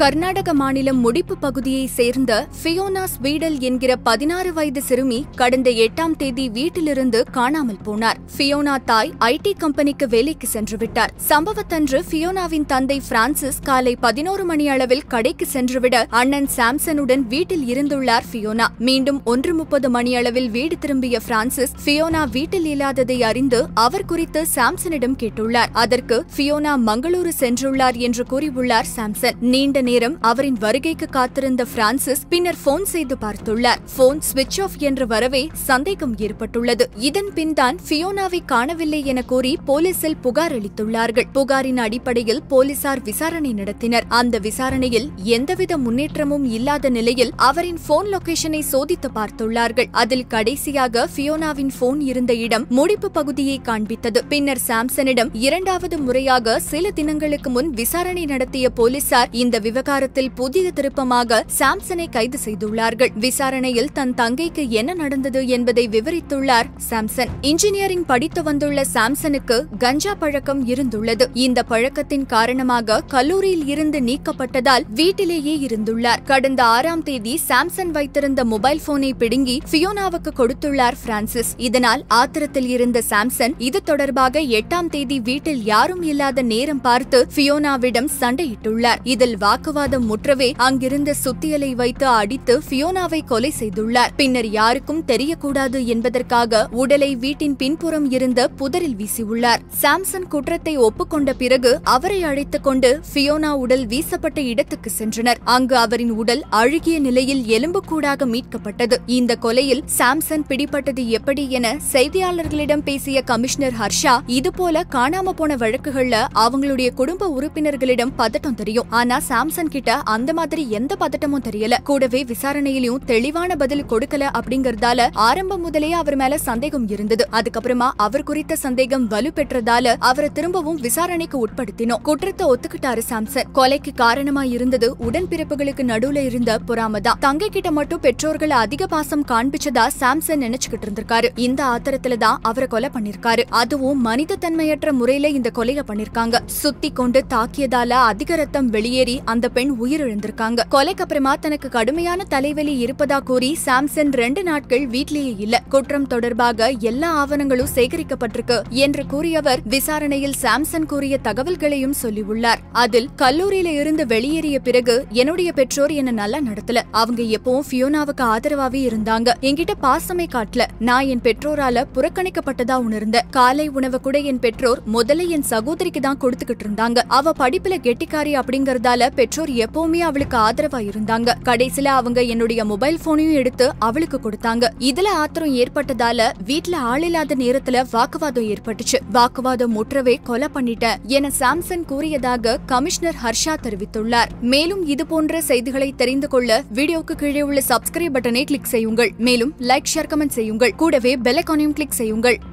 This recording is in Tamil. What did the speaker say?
கர்நாடக மாநிலம் முடிப்பு பகுதியை சேர்ந்த ஃபியோனா ஸ்வீடல் என்கிற பதினாறு வயது சிறுமி கடந்த எட்டாம் தேதி வீட்டிலிருந்து காணாமல் போனார் ஃபியோனா தாய் ஐடி கம்பெனிக்கு வேலைக்கு சென்றுவிட்டார் சம்பவத்தன்று ஃபியோனாவின் தந்தை பிரான்சிஸ் காலை பதினோரு மணி அளவில் கடைக்கு சென்றுவிட அண்ணன் சாம்சனுடன் வீட்டில் இருந்துள்ளார் ஃபியோனா மீண்டும் ஒன்று முப்பது மணி அளவில் வீடு திரும்பிய பிரான்சிஸ் ஃபியோனா வீட்டில் இல்லாததை அறிந்து அவர் குறித்து சாம்சனிடம் கேட்டுள்ளார் அதற்கு ஃபியோனா மங்களூரு சென்றுள்ளார் என்று கூறியுள்ளார் சாம்சன் நீண்ட நேரம் அவரின் வருகைக்கு காத்திருந்த பிரான்சிஸ் பின்னர் போன் செய்து பார்த்துள்ளார் போன் சுவிட்ச் ஆஃப் என்று வரவே சந்தேகம் ஏற்பட்டுள்ளது இதன் பின் தான் பியோனாவை காணவில்லை என கூறி போலீசில் புகார் அளித்துள்ளார்கள் புகாரின் அடிப்படையில் போலீசார் விசாரணை நடத்தினர் அந்த விசாரணையில் எந்தவித முன்னேற்றமும் இல்லாத நிலையில் அவரின் போன் லொகேஷனை சோதித்து பார்த்துள்ளார்கள் அதில் கடைசியாக பியோனாவின் போன் இருந்த இடம் முடிப்பு பகுதியை காண்பித்தது பின்னர் சாம்சனிடம் இரண்டாவது முறையாக சில தினங்களுக்கு முன் விசாரணை நடத்திய போலீசார் இந்த விவகாரத்தில் புதிய திருப்பமாக சாம்சனை கைது செய்துள்ளார்கள் விசாரணையில் தன் தங்கைக்கு என்ன நடந்தது என்பதை விவரித்துள்ளார் சாம்சன் இன்ஜினியரிங் படித்து வந்துள்ள சாம்சனுக்கு கஞ்சா பழக்கம் இருந்துள்ளது இந்த பழக்கத்தின் காரணமாக கல்லூரியில் இருந்து நீக்கப்பட்டதால் வீட்டிலேயே இருந்துள்ளார் கடந்த ஆறாம் தேதி சாம்சன் வைத்திருந்த மொபைல் போனை பிடுங்கி பியோனாவுக்கு கொடுத்துள்ளார் பிரான்சிஸ் இதனால் ஆத்திரத்தில் இருந்த சாம்சன் இது தொடர்பாக எட்டாம் தேதி வீட்டில் யாரும் இல்லாத நேரம் பார்த்து பியோனாவிடம் சண்டையிட்டுள்ளார் இதில் வாக்கு வாக்குவாதம் முற்றவே அங்கிருந்த சுத்தியலை வைத்து அடித்து பியோனாவை கொலை செய்துள்ளார் பின்னர் யாருக்கும் தெரியக்கூடாது என்பதற்காக உடலை வீட்டின் பின்புறம் இருந்த புதரில் வீசியுள்ளார் சாம்சன் குற்றத்தை ஒப்புக்கொண்ட பிறகு அவரை அழைத்துக் கொண்டு பியோனா உடல் வீசப்பட்ட இடத்துக்கு சென்றனர் அங்கு அவரின் உடல் அழுகிய நிலையில் எலும்புக்கூடாக மீட்கப்பட்டது இந்த கொலையில் சாம்சன் பிடிப்பட்டது எப்படி என செய்தியாளர்களிடம் பேசிய கமிஷனர் ஹர்ஷா இதுபோல காணாம போன வழக்குகள்ல அவங்களுடைய குடும்ப உறுப்பினர்களிடம் பதட்டம் தெரியும் ஆனா சாம்சன் சாம்சன் கிட்ட அந்த மாதிரி எந்த பதட்டமும் தெரியல கூடவே விசாரணையிலும் தெளிவான பதில் கொடுக்கல அப்படிங்கறதால ஆரம்பம் முதலே அவர் மேல சந்தேகம் இருந்தது அதுக்கப்புறமா அவர் குறித்த சந்தேகம் வலு பெற்றதால அவரை திரும்பவும் விசாரணைக்கு உட்படுத்தினோம் குற்றத்தை ஒத்துக்கிட்டாரு சாம்சன் கொலைக்கு காரணமா இருந்தது உடன்பிறப்புகளுக்கு நடுவுல இருந்த பொறாமதான் தங்கை கிட்ட மட்டும் பெற்றோர்கள் அதிக பாசம் காண்பிச்சதா சாம்சன் நினைச்சுக்கிட்டு இருந்திருக்காரு இந்த ஆத்திரத்துல தான் அவரை கொலை பண்ணிருக்காரு அதுவும் மனித தன்மையற்ற முறையில இந்த கொலையை பண்ணிருக்காங்க சுத்தி கொண்டு தாக்கியதால அதிக ரத்தம் வெளியேறி அந்த அந்த பெண் உயிரிழந்திருக்காங்க கொலைக்கு அப்புறமா தனக்கு கடுமையான தலைவலி இருப்பதா கூறி சாம்சன் ரெண்டு நாட்கள் வீட்லேயே இல்ல குற்றம் தொடர்பாக எல்லா ஆவணங்களும் சேகரிக்கப்பட்டிருக்கு என்று கூறியவர் விசாரணையில் சாம்சன் கூறிய தகவல்களையும் சொல்லியுள்ளார் அதில் கல்லூரியில இருந்து வெளியேறிய பிறகு என்னுடைய பெற்றோர் என்ன நல்லா நடத்தல அவங்க எப்பவும் ஃபியோனாவுக்கு ஆதரவாவே இருந்தாங்க என்கிட்ட பாசமே காட்டல நான் என் பெற்றோரால புறக்கணிக்கப்பட்டதா உணர்ந்த காலை உணவு கூட என் பெற்றோர் முதல்ல என் சகோதரிக்கு தான் கொடுத்துக்கிட்டு இருந்தாங்க அவ படிப்புல கெட்டிக்காரி அப்படிங்கறதால பெற்றோர் பெற்றோர் எப்பவுமே அவளுக்கு ஆதரவா இருந்தாங்க கடைசியில அவங்க என்னுடைய மொபைல் போனையும் எடுத்து அவளுக்கு கொடுத்தாங்க இதுல ஆத்திரம் ஏற்பட்டதால வீட்டுல ஆள் இல்லாத நேரத்துல வாக்குவாதம் ஏற்பட்டுச்சு வாக்குவாதம் முற்றவே கொலை பண்ணிட்டேன் என சாம்சன் கூறியதாக கமிஷனர் ஹர்ஷா தெரிவித்துள்ளார் மேலும் இது போன்ற செய்திகளை தெரிந்து கொள்ள வீடியோக்கு கீழே உள்ள சப்ஸ்கிரைப் பட்டனை கிளிக் செய்யுங்கள் மேலும் லைக் ஷேர் கமெண்ட் செய்யுங்கள் கூடவே பெல் கிளிக் செய்யுங்கள்